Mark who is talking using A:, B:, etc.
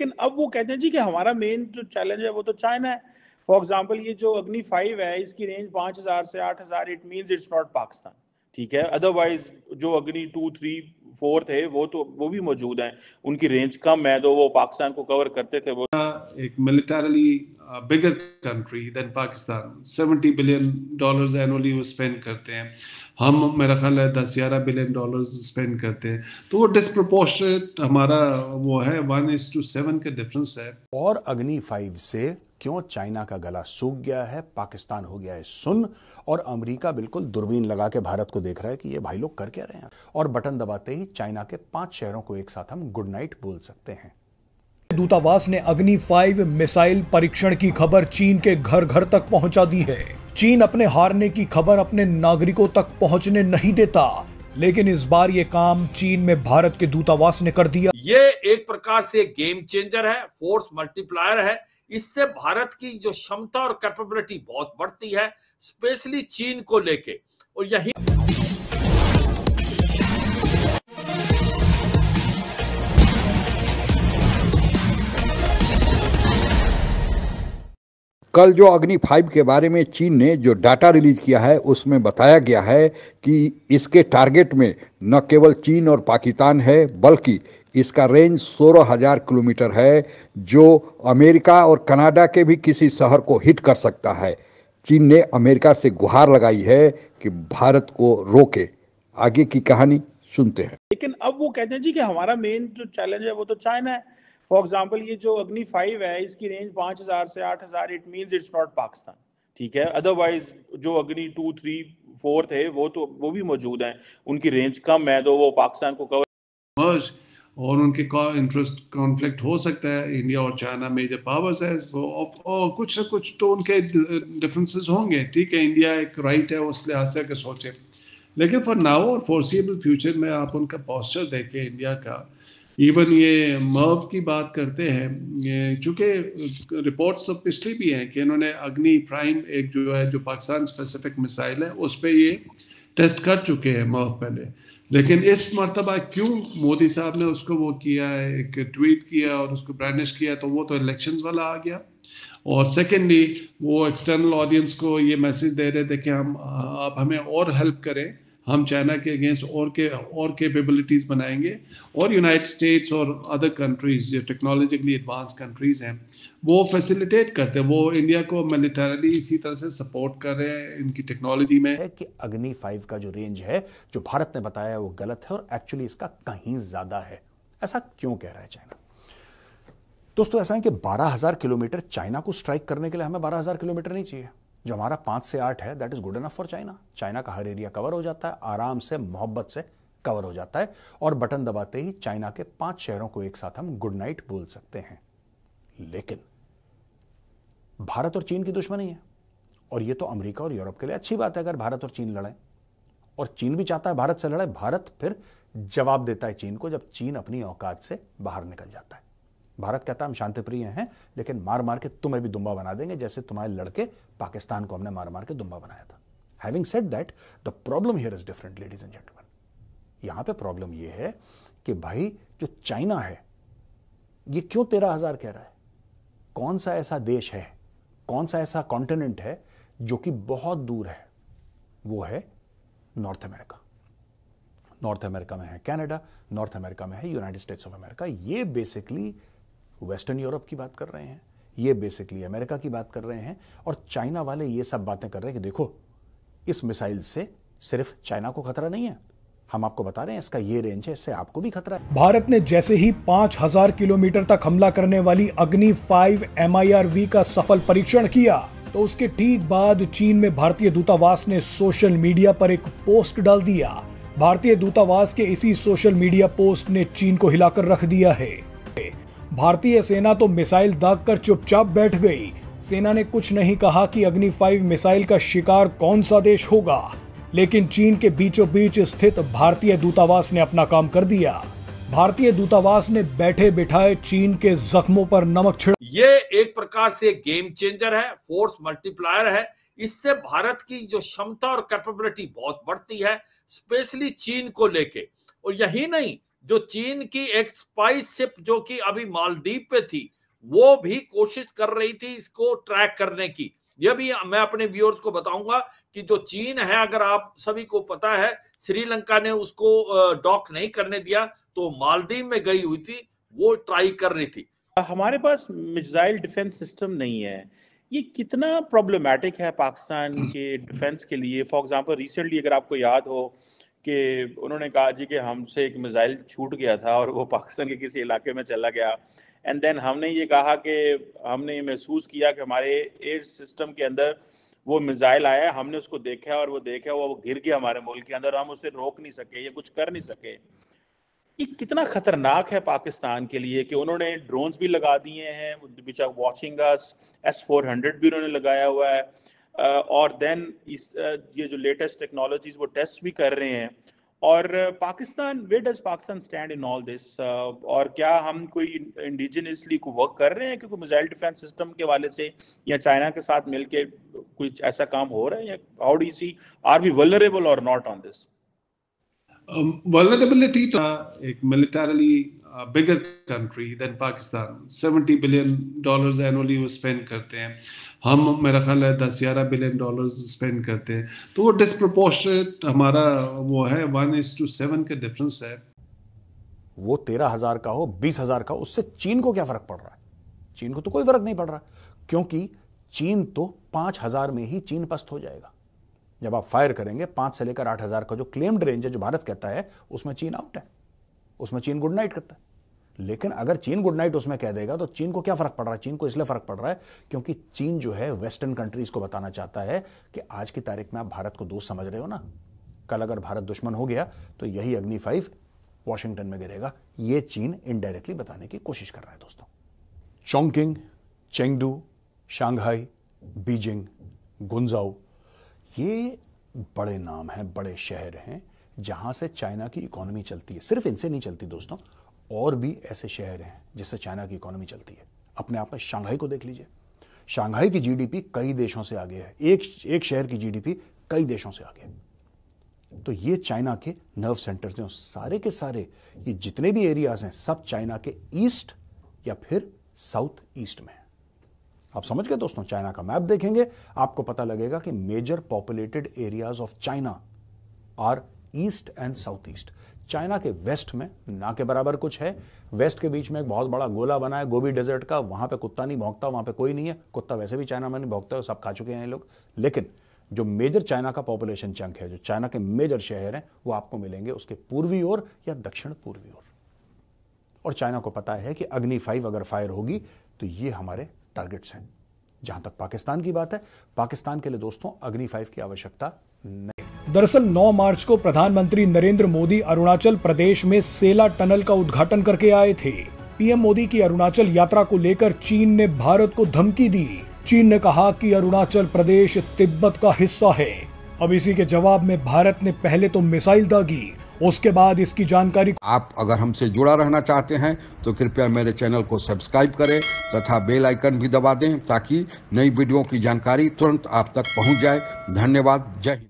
A: लेकिन अब वो कहते हैं जी कि हमारा मेन जो चैलेंज है वो तो चाइना है फॉर एग्जाम्पल ये जो अग्नि फाइव है इसकी रेंज पाँच हज़ार से आठ हज़ार it mean it's not Pakistan ठीक है अदरवाइज जो अग्नि टू थ्री फोर थे वो तो वो भी मौजूद हैं उनकी रेंज कम है तो वो पाकिस्तान
B: को कवर करते थे वो uh, एक militarily bigger country than Pakistan 70 billion dollars annually वो स्पेंड करते हैं हम मेरा ख्याल है दस ग्यारह बिलियन डॉलर्स स्पेंड करते हैं तो वो डिस्प्रपोर्शनेट हमारा वो है वन इज टू सेवन का डिफरेंस है और अग्नि फाइव से क्यों चाइना का गला सूख गया है पाकिस्तान
C: हो गया है सुन और अमेरिका बिल्कुल दूरबीन लगा के भारत को देख रहा है कि ये भाई लोग कर क्या रहे हैं और बटन दबाते ही चाइना के पांच शहरों को एक साथ हम गुड नाइट बोल सकते हैं
D: दूतावास ने अग्नि फाइव मिसाइल परीक्षण की खबर चीन के घर घर तक पहुंचा दी है चीन अपने हारने की खबर अपने नागरिकों तक पहुंचने नहीं देता लेकिन इस बार ये काम चीन में भारत के दूतावास ने कर दिया
C: ये एक प्रकार से गेम चेंजर है फोर्स मल्टीप्लायर है इससे भारत की जो क्षमता और कैपेबिलिटी बहुत बढ़ती है स्पेशली चीन को लेके और यही
D: कल जो अग्नि फाइव के बारे में चीन ने जो डाटा रिलीज किया है उसमें बताया गया है कि इसके टारगेट में न केवल चीन और पाकिस्तान है बल्कि इसका रेंज सोलह हजार किलोमीटर है जो अमेरिका और कनाडा के भी किसी शहर को हिट कर सकता है चीन ने अमेरिका से गुहार लगाई है कि भारत को रोके आगे की कहानी सुनते हैं
A: लेकिन अब वो कहते हैं जी कि हमारा मेन जो चैलेंज है वो तो चाइना है फॉर एग्जाम्पल ये जो अग्नि फाइव है इसकी रेंज पाँच हज़ार से आठ हज़ार it mean it's not Pakistan ठीक है अदरवाइज जो अग्नि टू थ्री फोर थे वो तो वो भी मौजूद हैं उनकी रेंज कम है तो वो पाकिस्तान को
B: कवर और उनके इंटरेस्ट कॉन्फ्लिक्ट हो सकता है इंडिया और चाइना मेजर पावर्स है तो और कुछ ना कुछ तो उनके डिफरेंसेस होंगे ठीक है इंडिया एक राइट है उस लिहाज से सोचे लेकिन फॉर नाउ और फॉरसीबल फ्यूचर में आप उनका पॉस्चर देखें इंडिया का इवन ये मर्व की बात करते हैं चूंकि रिपोर्ट्स तो पिछली भी हैं कि इन्होंने अग्नि प्राइम एक जो है जो पाकिस्तान स्पेसिफिक मिसाइल है उस पर ये टेस्ट कर चुके हैं मर्व पहले लेकिन इस मरतबा क्यों मोदी साहब ने उसको वो किया है एक ट्वीट किया और उसको ब्रांडिश किया तो वो तो इलेक्शन वाला आ गया और सेकेंडली वो एक्सटर्नल ऑडियंस को ये मैसेज दे रहे थे कि हम आप हमें और हेल्प करें हम चाइना के अगेंस्ट और के और केपेबिलिटीज बनाएंगे और यूनाइटेड स्टेट्स और अदर कंट्रीज़ जो टेक्नोलॉजिकली एडवांस कंट्रीज़ हैं वो फैसिलिटेट करते हैं वो इंडिया को मिलिटरली इसी तरह से सपोर्ट कर रहे हैं इनकी टेक्नोलॉजी में कि अग्नि फाइव का जो रेंज है जो भारत ने बताया है वो
C: गलत है और एक्चुअली इसका कहीं ज़्यादा है ऐसा क्यों कह रहा है चाइना दोस्तों ऐसा है कि 12,000 किलोमीटर चाइना को स्ट्राइक करने के लिए हमें 12,000 किलोमीटर नहीं चाहिए जो हमारा पांच से आठ है that is good enough for China China का हर एरिया कवर हो जाता है आराम से मोहब्बत से कवर हो जाता है और बटन दबाते ही चाइना के पांच शहरों को एक साथ हम गुड नाइट बोल सकते हैं लेकिन भारत और चीन की दुश्मनी है और यह तो अमेरिका और यूरोप के लिए अच्छी बात है अगर भारत और चीन लड़ें और चीन भी चाहता है भारत से लड़े भारत फिर जवाब देता है चीन को जब चीन अपनी औकात से बाहर निकल जाता है भारत कहता है हम शांति प्रिय हैं लेकिन मार मार के तुम्हें भी दुम्बा बना देंगे जैसे तुम्हारे लड़के पाकिस्तान को हमने मार मार के दुम्बा बनाया था having set that the problem here is different ladies and gentleman यहां पे प्रॉब्लम ये है कि भाई जो चाइना है ये क्यों तेरह हजार कह रहा है कौन सा ऐसा देश है कौन सा ऐसा कॉन्टिनेंट है जो कि बहुत दूर है वो है नॉर्थ अमेरिका नॉर्थ अमेरिका में है कनाडा नॉर्थ अमेरिका में है यूनाइटेड स्टेट्स ऑफ अमेरिका ये बेसिकली वेस्टर्न यूरोप की बात कर रहे हैं ये बेसिकली अमेरिका की बात कर रहे हैं और चाइना वाले ये सब बातें कर रहे हैं कि देखो इस मिसाइल से सिर्फ चाइना को खतरा नहीं है हम आपको बता रहे
D: हैं इसका ये रेंज है इससे
C: आपको भी खतरा है
D: भारत ने जैसे ही 5000 किलोमीटर तक हमला करने वाली अग्नि 5 एम का सफल परीक्षण किया तो उसके ठीक बाद चीन में भारतीय दूतावास ने सोशल मीडिया पर एक पोस्ट डाल दिया भारतीय दूतावास के इसी सोशल मीडिया पोस्ट ने चीन को हिलाकर रख दिया है भारतीय सेना तो मिसाइल दाग कर चुपचाप बैठ गई सेना ने कुछ नहीं कहा कि अग्नि फाइव मिसाइल का शिकार कौन सा देश होगा लेकिन चीन के बीचों बीच स्थित भारतीय दूतावास ने अपना काम कर दिया भारतीय दूतावास ने बैठे बिठाए चीन के जख्मों पर नमक छिड़
C: ये एक प्रकार से गेम चेंजर है फोर्स मल्टीप्लायर है इससे भारत की जो क्षमता और कैपेबिलिटी बहुत बढ़ती है स्पेशली चीन को लेके और यही नहीं जो चीन की एक स्पाइस शिप जो कि अभी मालदीव पे थी वो भी कोशिश कर रही थी इसको ट्रैक करने की यह भी मैं अपने व्यूअर्स को बताऊंगा कि जो चीन है अगर आप सभी को पता है श्रीलंका ने उसको डॉक नहीं करने दिया तो मालदीव में गई हुई थी वो ट्राई कर रही थी
A: हमारे पास मिसाइल डिफेंस सिस्टम नहीं है ये कितना प्रॉब्लमेटिक है पाकिस्तान हम्म। के डिफेंस के लिए फॉर एग्जांपल रिसेंटली अगर आपको याद हो कि उन्होंने कहा जी कि हमसे एक मिसाइल छूट गया था और वो पाकिस्तान के किसी इलाके में चला गया एंड देन हमने ये कहा कि हमने ये महसूस किया कि हमारे एयर सिस्टम के अंदर वो मिज़ाइल आया हमने उसको देखा और वो देखा वो गिर गया हमारे मुल्क के अंदर हम उसे रोक नहीं सके या कुछ कर नहीं सके ये कितना खतरनाक है पाकिस्तान के लिए कि उन्होंने ड्रोन्स भी लगा दिए हैं वॉचिंग एस फोर हंड्रेड भी उन्होंने लगाया हुआ है और देन इस ये जो लेटेस्ट टेक्नोलॉजीज वो टेस्ट भी कर रहे हैं और Pakistan where does Pakistan stand in all this और क्या हम कोई इंडिजिनियसली को वर्क कर रहे हैं क्योंकि मिसाइल डिफेंस सिस्टम के वाले से या चाइना के साथ मिलके कुछ ऐसा काम हो रहा है या how do see are we vulnerable और नॉट ऑन दिस
B: वलरेबिलिटी तो एक militarily bigger country than Pakistan 70 billion dollars annually वो स्पेंड करते हैं हम मेरा ख्याल है दस ग्यारह बिलियन डॉलर्स स्पेंड करते हैं तो वो डिस्प्रपोर्शनेट हमारा वो है वन इज टू सेवन का डिफरेंस है वो तेरह हजार का हो बीस हजार का हो उससे चीन को क्या फर्क पड़ रहा
C: है चीन को तो कोई फर्क नहीं पड़ रहा क्योंकि चीन तो पांच हजार में ही चीन पस्त हो जाएगा जब आप फायर करेंगे पांच से लेकर आठ हजार का जो क्लेम्ड रेंज है जो भारत कहता है उसमें चीन आउट है उसमें चीन गुड नाइट करता है लेकिन अगर चीन गुड नाइट उसमें कह देगा तो चीन को क्या फर्क पड़ रहा है चीन को इसलिए फर्क पड़ रहा है क्योंकि चीन जो है वेस्टर्न कंट्रीज को बताना चाहता है कि आज की तारीख में आप भारत को दोस्त समझ रहे हो ना कल अगर भारत दुश्मन हो गया तो यही अग्नि फाइव वॉशिंगटन में गिरेगा ये चीन इनडायरेक्टली बताने की कोशिश कर रहा है दोस्तों Chongqing Chengdu Shanghai Beijing Guangzhou ये बड़े नाम हैं बड़े शहर हैं जहां से चाइना की इकोनॉमी चलती है सिर्फ इनसे नहीं चलती दोस्तों और भी ऐसे शहर हैं जिससे चाइना की इकोनॉमी चलती है अपने आप में शंघाई को देख लीजिए शंघाई की जीडीपी कई देशों से आगे है एक एक शहर की जीडीपी कई देशों से आगे है तो ये चाइना के नर्व सेंटर्स हैं सारे के सारे ये जितने भी एरियाज हैं सब चाइना के ईस्ट या फिर साउथ ईस्ट में आप समझ गए दोस्तों चाइना का मैप देखेंगे आपको पता लगेगा कि major populated areas of China are east and south east China के वेस्ट में ना के बराबर कुछ है वेस्ट के बीच में एक बहुत बड़ा गोला बना है गोभी डेजर्ट का वहां पे कुत्ता नहीं भोंकता वहां पे कोई नहीं है कुत्ता वैसे भी चाइना में नहीं भोंकता है सब खा चुके हैं ये लोग लेकिन जो मेजर चाइना का पॉपुलेशन चंक है जो चाइना के मेजर शहर हैं वो आपको मिलेंगे उसके पूर्वी ओर या दक्षिण पूर्वी ओर और चाइना को पता है कि अग्नि फाइव अगर फायर होगी तो ये हमारे टारगेट्स हैं जहां तक पाकिस्तान की बात है पाकिस्तान के लिए दोस्तों
D: अग्नि फाइव की आवश्यकता नहीं दरअसल 9 मार्च को प्रधानमंत्री नरेंद्र मोदी अरुणाचल प्रदेश में सेला टनल का उद्घाटन करके आए थे पीएम मोदी की अरुणाचल यात्रा को लेकर चीन ने भारत को धमकी दी चीन ने कहा कि अरुणाचल प्रदेश तिब्बत का हिस्सा है अब इसी के जवाब में भारत ने पहले तो मिसाइल दागी उसके बाद इसकी जानकारी आप अगर हमसे जुड़ा रहना चाहते हैं तो कृपया मेरे चैनल को सब्सक्राइब करें तथा बेल आइकन भी दबा दें ताकि नई वीडियो की जानकारी तुरंत आप तक पहुंच जाए धन्यवाद जय हिंद